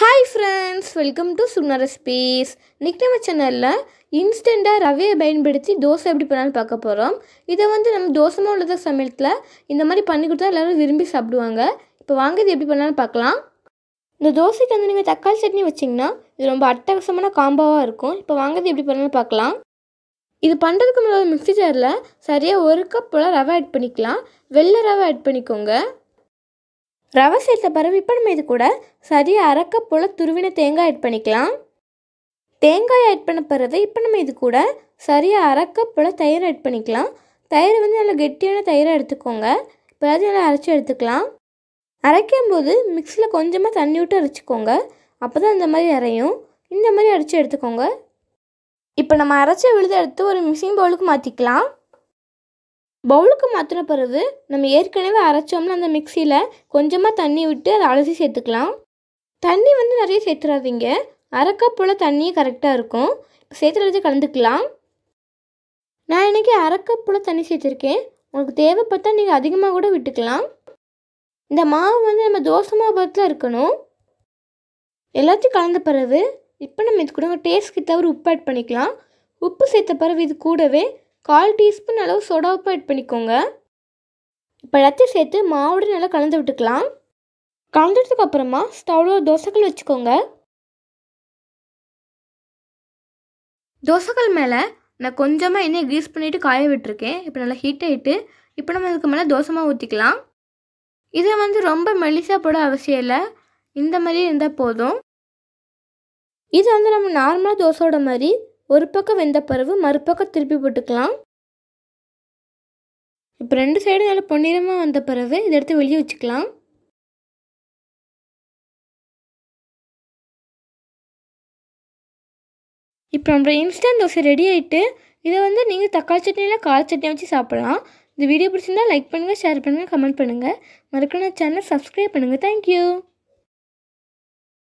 hi friends welcome to Chunna recipes இன்றைக்கி நம்ம சேனலில் இன்ஸ்டண்ட்டாக ரவையை பயன்படுத்தி தோசை எப்படி பண்ணாலும் பார்க்க போகிறோம் இதை வந்து நம்ம தோசை மாவில் தான் சமயத்தில் இந்த மாதிரி பண்ணி கொடுத்தா எல்லோரும் விரும்பி சாப்பிடுவாங்க இப்போ வாங்குறது எப்படி பண்ணாலும் பார்க்கலாம் இந்த தோசைக்கு வந்து நீங்கள் தக்காளி சட்னி வச்சிங்கன்னா இது ரொம்ப அட்டகாசமான காம்போவாக இருக்கும் இப்போ வாங்குறது எப்படி பண்ணாலும் பார்க்கலாம் இது பண்ணுறதுக்கு முன்னாடி மிக்சி ஜாரில் சரியாக ஒரு கப் போல் ரவை ஆட் பண்ணிக்கலாம் வெள்ளை ரவை ஆட் பண்ணிக்கோங்க ரவை சேர்த்த பிறகு இப்போ நம்ம இது கூட சரியாக அரைக்க போல் துருவின தேங்காய் ஆட் பண்ணிக்கலாம் தேங்காய் ஆட் பண்ண பிறகு இப்போ நம்ம இது கூட சரியாக அரைக்க போல் தயிர் ஆட் பண்ணிக்கலாம் தயிர் வந்து நல்லா கெட்டியான தயிராக எடுத்துக்கோங்க இப்போ அது நல்லா அரைச்சி எடுத்துக்கலாம் அரைக்கும் போது மிக்சியில் கொஞ்சமாக தண்ணி விட்டு அரைச்சிக்கோங்க அப்போ தான் இந்த மாதிரி அரையும் இந்த மாதிரி அரைச்சி எடுத்துக்கோங்க இப்போ நம்ம அரைச்ச விழுத எடுத்து ஒரு மிக்சிங் பவுலுக்கு மாற்றிக்கலாம் பவுலுக்கு மாற்றின பிறகு நம்ம ஏற்கனவே அரைச்சோம்னா அந்த மிக்சியில் கொஞ்சமாக தண்ணி விட்டு அதை அலசி சேர்த்துக்கலாம் தண்ணி வந்து நிறைய சேர்த்துறாதீங்க அரைக்கப் போல் தண்ணியே கரெக்டாக இருக்கும் இப்போ சேர்த்துறது கலந்துக்கலாம் நான் இன்றைக்கி அரைக்கப் போல் தண்ணி சேர்த்துருக்கேன் உங்களுக்கு தேவைப்பட்டால் நீங்கள் அதிகமாக கூட விட்டுக்கலாம் இந்த மாவு வந்து நம்ம தோசை மாவு பதத்தில் இருக்கணும் எல்லாத்தையும் கலந்த பிறகு இப்போ நம்ம இது கூட டேஸ்ட்டுக்கு தவிர உப்பு ஆட் பண்ணிக்கலாம் உப்பு சேர்த்த பிறகு இது கூடவே கால் டீஸ்பூன் அளவு சோடா உப்பு ஆட் பண்ணிக்கோங்க இப்போ எல்லாத்தையும் சேர்த்து மாவுடு நல்லா கலந்து விட்டுக்கலாம் கலந்துட்டதுக்கப்புறமா ஸ்டவ்வில் ஒரு தோசைக்கல் வச்சுக்கோங்க தோசைக்கல் மேலே நான் கொஞ்சமாக என்னையை க்ரீஸ் பண்ணிவிட்டு காய விட்டுருக்கேன் இப்போ நல்லா ஹீட் ஆகிட்டு இப்போ நம்ம இதுக்கு மேலே தோசமாக ஊற்றிக்கலாம் இதை வந்து ரொம்ப மெலிசாக போட அவசியம் இல்லை இந்த மாதிரி இருந்தால் போதும் இது வந்து நம்ம நார்மலாக தோசையோட மாதிரி ஒரு பக்கம் வெந்த பருவு மறுபக்கம் திருப்பி போட்டுக்கலாம் இப்போ ரெண்டு சைடும் நல்லா பொன்னிறமாக வந்த பிறகு இதை எடுத்து வெளியே வச்சுக்கலாம் இப்போ நம்ம இன்ஸ்டன்ட் தோசை ரெடி ஆகிட்டு இதை வந்து நீங்கள் தக்காளி சட்னியில் கார சட்னியை வச்சு சாப்பிட்லாம் இந்த வீடியோ பிடிச்சிருந்தால் லைக் பண்ணுங்கள் ஷேர் பண்ணுங்கள் கமெண்ட் பண்ணுங்கள் மறக்கணும் சேனல் சப்ஸ்கிரைப் பண்ணுங்கள் தேங்க்யூ